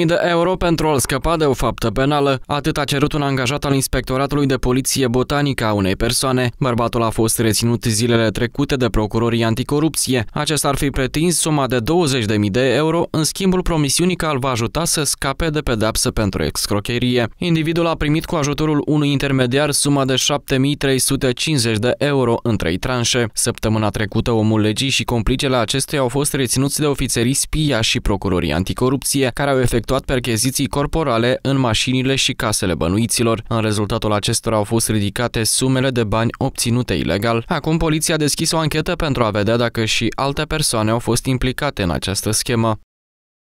20.000 de euro pentru a-l scăpa de o faptă penală, atât a cerut un angajat al Inspectoratului de Poliție Botanică a unei persoane. Bărbatul a fost reținut zilele trecute de procurorii anticorupție. Acesta ar fi pretins suma de 20.000 de euro în schimbul promisiunii că îl va ajuta să scape de pedapsă pentru excrocherie. Individul a primit cu ajutorul unui intermediar suma de 7.350 de euro în trei tranșe. Săptămâna trecută, omul legii și complicele acestuia au fost reținuți de ofițerii SPIA și procurorii anticorupție care au efectuat percheziții corporale în mașinile și casele bănuiților. În rezultatul acestora au fost ridicate sumele de bani obținute ilegal. Acum poliția a deschis o anchetă pentru a vedea dacă și alte persoane au fost implicate în această schemă.